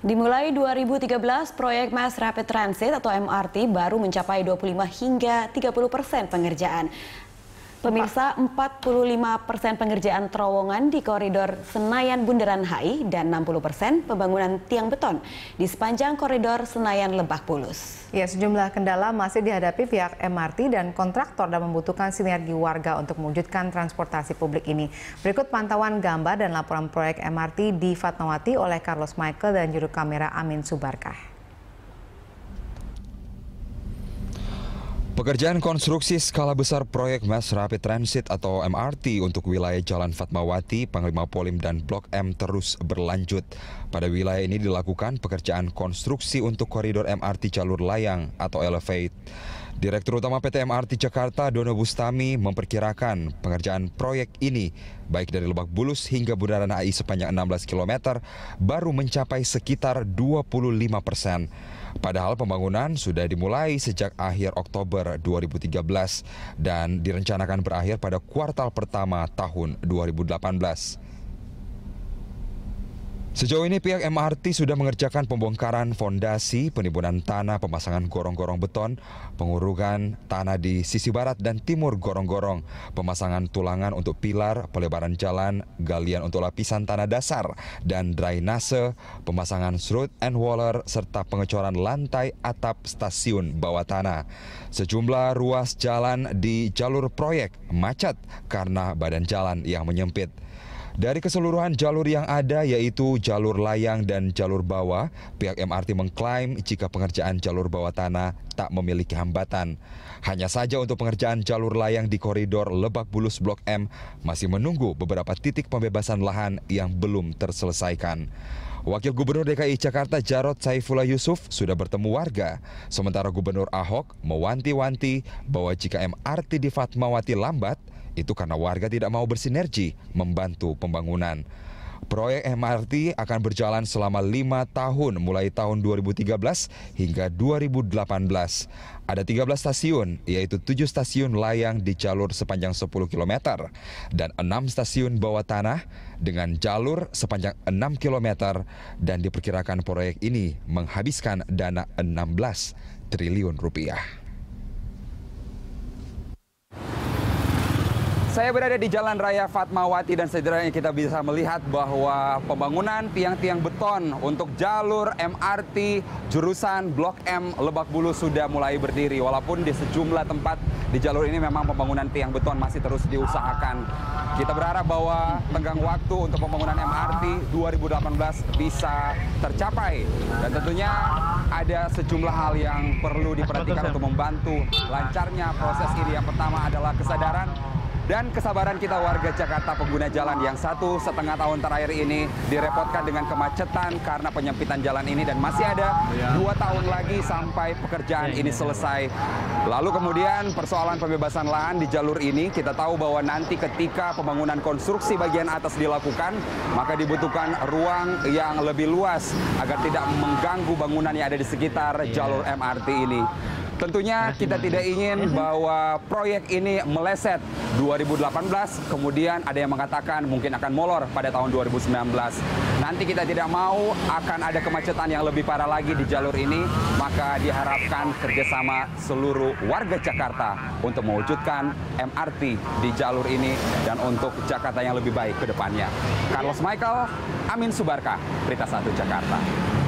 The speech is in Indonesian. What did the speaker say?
Dimulai 2013, proyek Mass Rapid Transit atau MRT baru mencapai 25 hingga 30 persen pengerjaan. Pemirsa, 45 persen pengerjaan terowongan di koridor Senayan Bundaran HI dan 60 persen pembangunan tiang beton di sepanjang koridor Senayan Lebak Bulus. Ya, sejumlah kendala masih dihadapi pihak MRT dan kontraktor dan membutuhkan sinergi warga untuk mewujudkan transportasi publik ini. Berikut pantauan gambar dan laporan proyek MRT di Fatmawati oleh Carlos Michael dan juru kamera Amin Subarkah. Pekerjaan konstruksi skala besar proyek Mass Rapid Transit atau MRT untuk wilayah Jalan Fatmawati, Panglima Polim, dan Blok M terus berlanjut. Pada wilayah ini dilakukan pekerjaan konstruksi untuk koridor MRT jalur layang atau elevate. Direktur Utama PT MRT Jakarta Dono Bustami memperkirakan pengerjaan proyek ini baik dari Lebak Bulus hingga Bundaran HI sepanjang 16 km baru mencapai sekitar 25 persen. Padahal pembangunan sudah dimulai sejak akhir Oktober 2013 dan direncanakan berakhir pada kuartal pertama tahun 2018. Sejauh ini pihak MRT sudah mengerjakan pembongkaran fondasi, penimbunan tanah, pemasangan gorong-gorong beton, pengurungan tanah di sisi barat dan timur gorong-gorong, pemasangan tulangan untuk pilar, pelebaran jalan, galian untuk lapisan tanah dasar, dan drainase, pemasangan surut and waller, serta pengecoran lantai atap stasiun bawah tanah. Sejumlah ruas jalan di jalur proyek macet karena badan jalan yang menyempit. Dari keseluruhan jalur yang ada yaitu jalur layang dan jalur bawah, pihak MRT mengklaim jika pengerjaan jalur bawah tanah tak memiliki hambatan. Hanya saja untuk pengerjaan jalur layang di koridor Lebak Bulus Blok M masih menunggu beberapa titik pembebasan lahan yang belum terselesaikan. Wakil Gubernur DKI Jakarta Jarod Saifullah Yusuf sudah bertemu warga, sementara Gubernur Ahok mewanti-wanti bahwa jika MRT di Fatmawati lambat, itu karena warga tidak mau bersinergi membantu pembangunan. Proyek MRT akan berjalan selama lima tahun mulai tahun 2013 hingga 2018. Ada 13 stasiun, yaitu 7 stasiun layang di jalur sepanjang 10 km dan 6 stasiun bawah tanah dengan jalur sepanjang 6 km dan diperkirakan proyek ini menghabiskan dana 16 triliun rupiah. Saya berada di Jalan Raya Fatmawati dan sejarahnya kita bisa melihat bahwa pembangunan tiang-tiang beton untuk jalur MRT jurusan Blok M Lebak Bulus sudah mulai berdiri. Walaupun di sejumlah tempat di jalur ini memang pembangunan tiang beton masih terus diusahakan. Kita berharap bahwa tenggang waktu untuk pembangunan MRT 2018 bisa tercapai. Dan tentunya ada sejumlah hal yang perlu diperhatikan untuk membantu lancarnya proses ini. Yang pertama adalah kesadaran dan kesabaran kita warga Jakarta pengguna jalan yang satu setengah tahun terakhir ini direpotkan dengan kemacetan karena penyempitan jalan ini dan masih ada iya. dua tahun lagi sampai pekerjaan ini selesai. Lalu kemudian persoalan pembebasan lahan di jalur ini kita tahu bahwa nanti ketika pembangunan konstruksi bagian atas dilakukan maka dibutuhkan ruang yang lebih luas agar tidak mengganggu bangunan yang ada di sekitar iya. jalur MRT ini. Tentunya kita tidak ingin bahwa proyek ini meleset 2018, kemudian ada yang mengatakan mungkin akan molor pada tahun 2019. Nanti kita tidak mau akan ada kemacetan yang lebih parah lagi di jalur ini, maka diharapkan kerjasama seluruh warga Jakarta untuk mewujudkan MRT di jalur ini dan untuk Jakarta yang lebih baik ke depannya. Carlos Michael, Amin Subarka, Berita Satu Jakarta.